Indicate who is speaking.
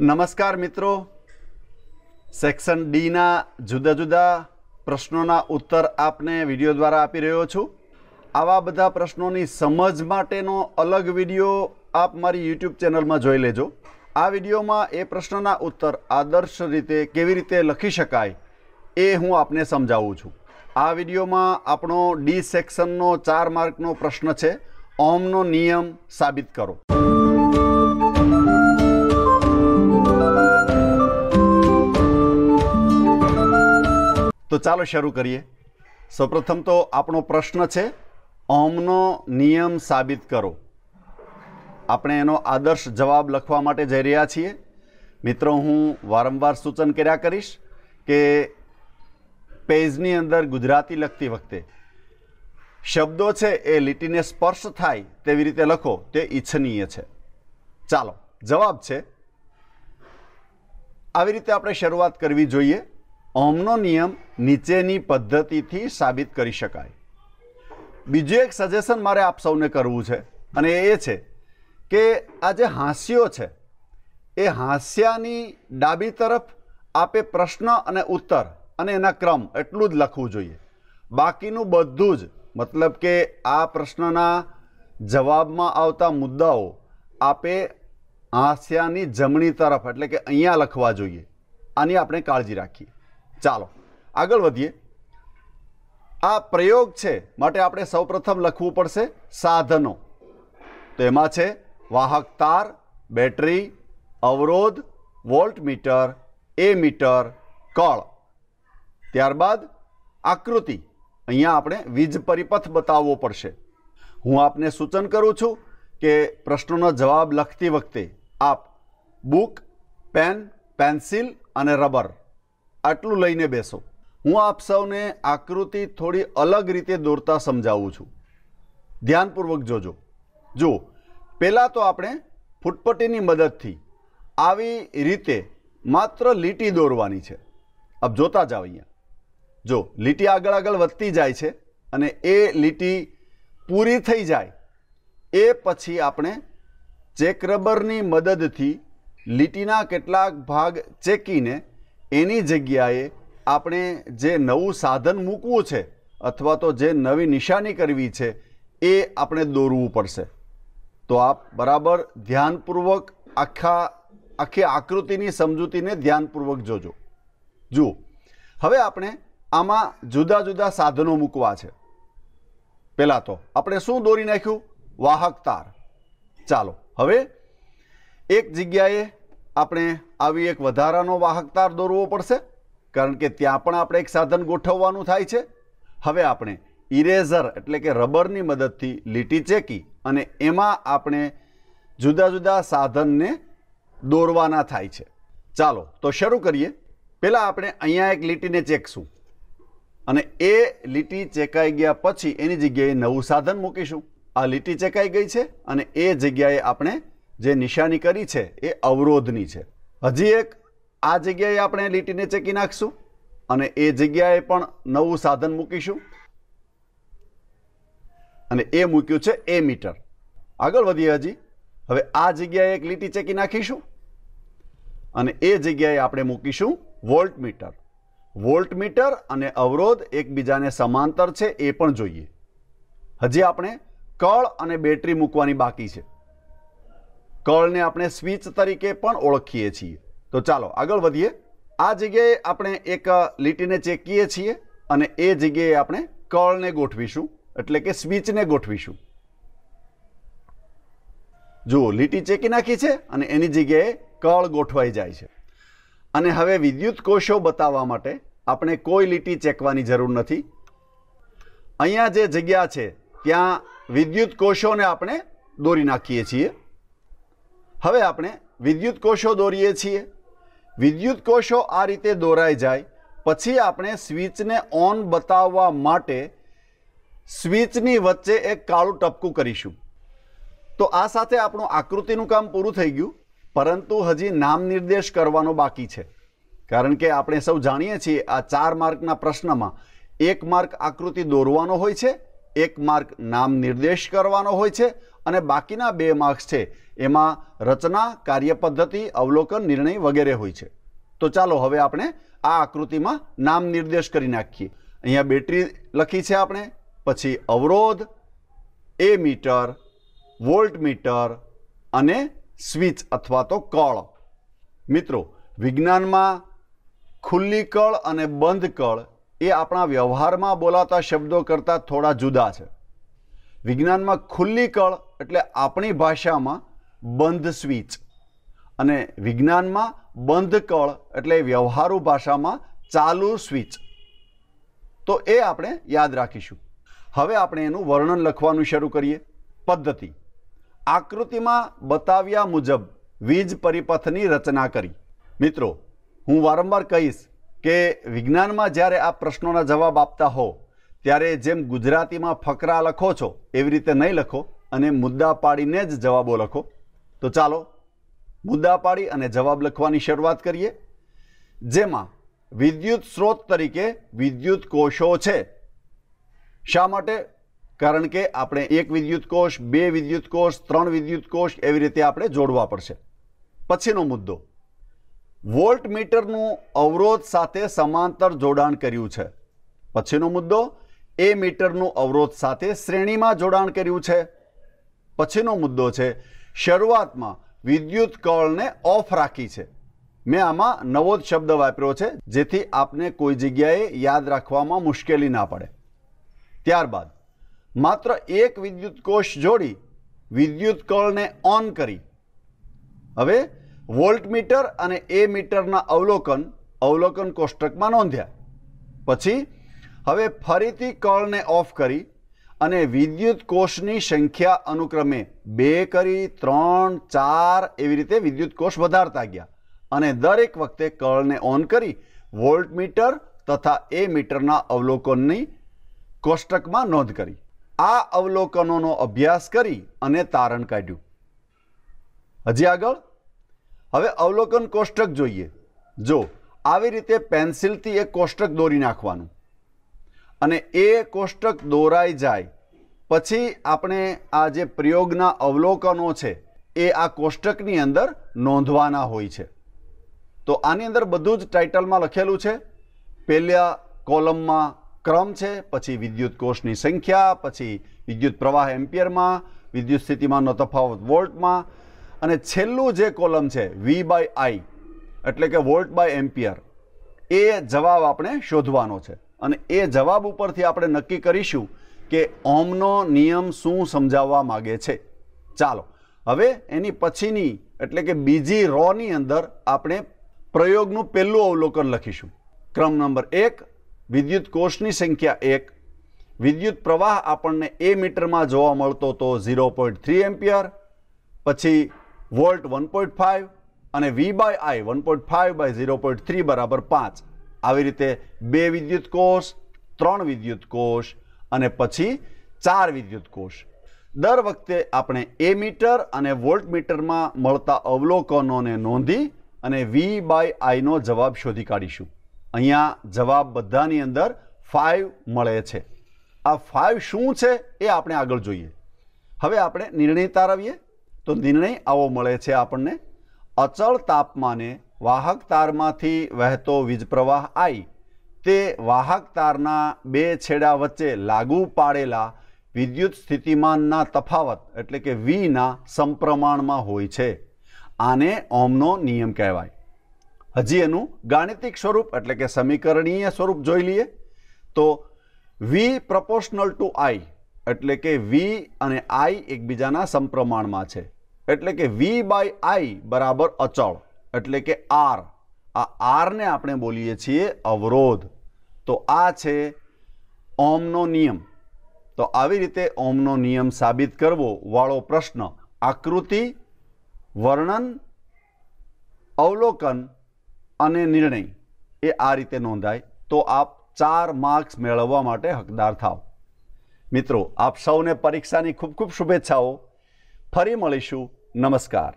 Speaker 1: નમસ્કાર મિત્રો સેક્શન ડીના જુદા જુદા પ્રશ્નોના ઉત્તર આપને વિડીયો દ્વારા આપી રહ્યો છું આવા બધા પ્રશ્નોની સમજ માટેનો અલગ વિડીયો આપ મારી યુટ્યુબ ચેનલમાં જોઈ લેજો આ વિડીયોમાં એ પ્રશ્નના ઉત્તર આદર્શ રીતે કેવી રીતે લખી શકાય એ હું આપને સમજાવું છું આ વિડીયોમાં આપણો ડી સેક્શનનો ચાર માર્કનો પ્રશ્ન છે ઓમનો નિયમ સાબિત કરો ચાલો શરૂ કરીએ સૌપ્રથમ તો આપણો પ્રશ્ન છે ઓમનો નિયમ સાબિત કરો આપણે એનો આદર્શ જવાબ લખવા માટે જઈ રહ્યા છીએ મિત્રો હું વારંવાર સૂચન કર્યા કરીશ કે પેજની અંદર ગુજરાતી લખતી વખતે શબ્દો છે એ લીટીને સ્પર્શ થાય તેવી રીતે લખો તે ઈચ્છનીય છે ચાલો જવાબ છે આવી રીતે આપણે શરૂઆત કરવી જોઈએ ઓમનો નિયમ નીચેની પદ્ધતિથી સાબિત કરી શકાય બીજું એક સજેશન મારે આપ સૌને કરવું છે અને એ છે કે આ જે હાંસ્યો છે એ હાંસ્યાની ડાબી તરફ આપે પ્રશ્ન અને ઉત્તર અને એના ક્રમ એટલું જ લખવું જોઈએ બાકીનું બધું જ મતલબ કે આ પ્રશ્નના જવાબમાં આવતા મુદ્દાઓ આપે હાંસ્યાની જમણી તરફ એટલે કે અહીંયા લખવા જોઈએ આની આપણે કાળજી રાખીએ ચાલો આગળ વધીએ આ પ્રયોગ છે માટે આપણે સૌપ્રથમ લખવું પડશે સાધનો તો એમાં છે વાહક તાર બેટરી અવરોધ વોલ્ટમીટર એ મીટર કળ ત્યારબાદ આકૃતિ અહીંયા આપણે વીજ પરિપથ બતાવવો પડશે હું આપને સૂચન કરું છું કે પ્રશ્નોનો જવાબ લખતી વખતે આપ બુક પેન પેન્સિલ અને રબર આટલું લઈને બેસો હું આપ સૌને આકૃતિ થોડી અલગ રીતે દોરતા સમજાવું છું ધ્યાનપૂર્વક જોજો જુઓ પહેલાં તો આપણે ફૂટપટ્ટીની મદદથી આવી રીતે માત્ર લીટી દોરવાની છે આપ જોતા જાઓ અહીંયા જો લીટી આગળ આગળ વધતી જાય છે અને એ લીટી પૂરી થઈ જાય એ પછી આપણે ચેક રબરની મદદથી લીટીના કેટલાક ભાગ ચેકીને એની જગ્યાએ આપણે જે નવું સાધન મૂકવું છે અથવા તો જે નવી નિશાની કરવી છે એ આપણે દોરવું પડશે તો આપ બરાબર ધ્યાનપૂર્વક આખા આખી આકૃતિની સમજૂતીને ધ્યાનપૂર્વક જોજો જુઓ હવે આપણે આમાં જુદા જુદા સાધનો મૂકવા છે પહેલાં તો આપણે શું દોરી નાખ્યું વાહક તાર ચાલો હવે એક જગ્યાએ આપણે આવી એક વધારાનો વાહકતાર દોરવો પડશે કારણ કે ત્યાં પણ આપણે એક સાધન ગોઠવવાનું થાય છે હવે આપણે ઇરેઝર એટલે કે રબરની મદદથી લીટી ચેકી અને એમાં આપણે જુદા જુદા સાધનને દોરવાના થાય છે ચાલો તો શરૂ કરીએ પહેલાં આપણે અહીંયા એક લીટીને ચેકશું અને એ લીટી ચેકાઈ ગયા પછી એની જગ્યાએ નવું સાધન મૂકીશું આ લીટી ચેકાઈ ગઈ છે અને એ જગ્યાએ આપણે જે નિશાની કરી છે એ અવરોધની છે હજી એક આ જગ્યાએ આપણે લીટીને ચેકી નાખશું અને એ જગ્યાએ પણ નવું સાધન મૂકીશું અને એ મૂક્યું છે એ મીટર આગળ વધીએ હજી હવે આ જગ્યાએ એક લીટી ચેકી નાખીશું અને એ જગ્યાએ આપણે મૂકીશું વોલ્ટ મીટર વોલ્ટ મીટર અને અવરોધ એકબીજાને સમાંતર છે એ પણ જોઈએ હજી આપણે કળ અને બેટરી મૂકવાની બાકી છે કળને આપણે સ્વિચ તરીકે પણ ઓળખીએ છીએ તો ચાલો આગળ વધીએ આ જગ્યાએ આપણે એક લીટીને ચેકીએ છીએ અને એ જગ્યાએ આપણે કળને ગોઠવીશું એટલે કે સ્વિચને ગોઠવીશું જુઓ લીટી ચેકી નાખી છે અને એની જગ્યાએ કળ ગોઠવાઈ જાય છે અને હવે વિદ્યુત કોષો બતાવવા માટે આપણે કોઈ લીટી ચેકવાની જરૂર નથી અહીંયા જે જગ્યા છે ત્યાં વિદ્યુત કોષોને આપણે દોરી નાખીએ છીએ હવે આપણે વિદ્યુત કોષો દોરીએ છીએ વિદ્યુત કોષો આ રીતે દોરાઈ જાય પછી આપણે સ્વિચને ઓન બતાવવા માટે સ્વિચની વચ્ચે એક કાળું ટપકું કરીશું તો આ સાથે આપણું આકૃતિનું કામ પૂરું થઈ ગયું પરંતુ હજી નામ નિર્દેશ કરવાનો બાકી છે કારણ કે આપણે સૌ જાણીએ છીએ આ ચાર માર્કના પ્રશ્નમાં એક માર્ક આકૃતિ દોરવાનો હોય છે એક માર્ક નામ નિર્દેશ કરવાનો હોય છે અને બાકીના બે માર્ક્સ છે એમાં રચના કાર્યપદ્ધતિ અવલોકન નિર્ણય વગેરે હોય છે તો ચાલો હવે આપણે આ આકૃતિમાં નામ નિર્દેશ કરી નાખીએ અહીંયા બેટરી લખી છે આપણે પછી અવરોધ એ મીટર વોલ્ટ મીટર અને સ્વિચ અથવા તો કળ મિત્રો વિજ્ઞાનમાં ખુલ્લી કળ અને બંધ કળ એ આપણા વ્યવહારમાં બોલાતા શબ્દો કરતાં થોડા જુદા છે વિજ્ઞાનમાં ખુલ્લી કળ એટલે આપણી ભાષામાં બંધ સ્વીચ અને વિજ્ઞાનમાં બંધ કળ એટલે વ્યવહારુ ભાષામાં ચાલુ સ્વીચ તો એ આપણે યાદ રાખીશું હવે આપણે એનું વર્ણન લખવાનું શરૂ કરીએ પદ્ધતિ આકૃતિમાં બતાવ્યા મુજબ વીજ પરિપથની રચના કરી મિત્રો હું વારંવાર કહીશ કે વિજ્ઞાનમાં જ્યારે આ પ્રશ્નોના જવાબ આપતા હો ત્યારે જેમ ગુજરાતીમાં ફકરા લખો છો એવી રીતે નહીં લખો અને મુદ્દા પાડીને જ જવાબો લખો તો ચાલો મુદ્દા પાડી અને જવાબ લખવાની શરૂઆત કરીએ જેમાં વિદ્યુત સ્ત્રોત તરીકે વિદ્યુત કોષો છે શા માટે કારણ કે આપણે એક વિદ્યુત કોષ બે વિદ્યુત કોષ ત્રણ વિદ્યુત કોષ એવી રીતે આપણે જોડવા પડશે પછીનો મુદ્દો વોલ્ટ મીટરનું અવરોધ સાથે સમાંતર જોડાણ કર્યું છે પછીનો મુદ્દો એ મીટરનું અવરોધ સાથે શ્રેણીમાં જોડાણ કર્યું છે પછીનો મુદ્દો છે શરૂઆતમાં વિદ્યુત કળને ઓફ રાખી છે મેં આમાં નવો જ શબ્દ વાપર્યો છે જેથી આપને કોઈ જગ્યાએ યાદ રાખવામાં મુશ્કેલી ના પડે ત્યારબાદ માત્ર એક વિદ્યુત કોષ જોડી વિદ્યુત કળને ઓન કરી હવે વોલ્ટમીટર અને એ મીટરના અવલોકન અવલોકન કોષ્ટકમાં નોંધ્યા પછી હવે ફરીથી કળને ઓફ કરી અને વિદ્યુત કોષની સંખ્યા અનુક્રમે બે કરી ત્રણ ચાર એવી રીતે વિદ્યુત કોષ વધારતા ગયા અને દરેક વખતે કળને ઓન કરી વોલ્ટમીટર તથા એ મીટરના અવલોકનની કોષ્ટકમાં નોંધ કરી આ અવલોકનોનો અભ્યાસ કરી અને તારણ કાઢ્યું હજી આગળ હવે અવલોકન કોષ્ટક જોઈએ જો આવી રીતે પેન્સિલથી એક કોષ્ટક દોરી નાખવાનું અને એ કોષ્ટક દોરાઈ જાય પછી આપણે આ જે પ્રયોગના અવલોકનો છે એ આ કોષ્ટકની અંદર નોંધવાના હોય છે તો આની અંદર બધું જ ટાઇટલમાં લખેલું છે પહેલા કોલમમાં ક્રમ છે પછી વિદ્યુત કોષની સંખ્યા પછી વિદ્યુત પ્રવાહ એમ્પિયરમાં વિદ્યુત સ્થિતિમાંનો તફાવત વોલ્ટમાં અને છેલ્લું જે કોલમ છે વી બાય આઈ એટલે કે વોલ્ટ બાય એમ્પિયર એ જવાબ આપણે શોધવાનો છે અને એ જવાબ ઉપરથી આપણે નક્કી કરીશું કે ઓમનો નિયમ શું સમજાવવા માગે છે ચાલો હવે એની પછીની એટલે કે બીજી રોની અંદર આપણે પ્રયોગનું પહેલું અવલોકન લખીશું ક્રમ નંબર એક વિદ્યુત કોષની સંખ્યા એક વિદ્યુત પ્રવાહ આપણને એ મીટરમાં જોવા મળતો તો ઝીરો પોઈન્ટ થ્રી એમ્પિયર પછી વોલ્ટ વન પોઈન્ટ ફાઇવ અને V by I one point five by zero point three બરાબર પાંચ આવી રીતે બે વિદ્યુત કોષ ત્રણ વિદ્યુત કોષ અને પછી ચાર વિદ્યુત કોષ દર વખતે આપણે એ મીટર અને વોલ્ટ મીટરમાં મળતા અવલોકનોને નોંધી અને વી બાય આઈનો જવાબ શોધી કાઢીશું અહીંયા જવાબ બધાની અંદર ફાઇવ મળે છે આ ફાઇવ શું છે એ આપણે આગળ જોઈએ હવે આપણે નિર્ણય તારવીએ તો નિર્ણય આવો મળે છે આપણને અચળ તાપમાને વાહક તારમાંથી વહેતો વીજપ્રવાહ આઈ તે વાહક તારના બે છેડા વચ્ચે લાગુ પાડેલા વિદ્યુત સ્થિતિમાનના તફાવત એટલે કે વીના સમપ્રમાણમાં હોય છે આને ઓમનો નિયમ કહેવાય હજી એનું ગાણિતિક સ્વરૂપ એટલે કે સમીકરણીય સ્વરૂપ જોઈ લઈએ તો વી પ્રપોર્શનલ ટુ આઈ એટલે કે વી અને આઈ એકબીજાના સમપ્રમાણમાં છે એટલે કે વી બાય આઈ બરાબર અચળ એટલે કે આર આ આરને આપણે બોલીએ છીએ અવરોધ તો આ છે ઓમનો નિયમ તો આવી રીતે ઓમનો નિયમ સાબિત કરવો વાળો પ્રશ્ન આકૃતિ વર્ણન અવલોકન અને નિર્ણય એ આ રીતે નોંધાય તો આપ ચાર માર્ક્સ મેળવવા માટે હકદાર થાવ મિત્રો આપ સૌને પરીક્ષાની ખૂબ ખૂબ શુભેચ્છાઓ ફરી મળીશું નમસ્કાર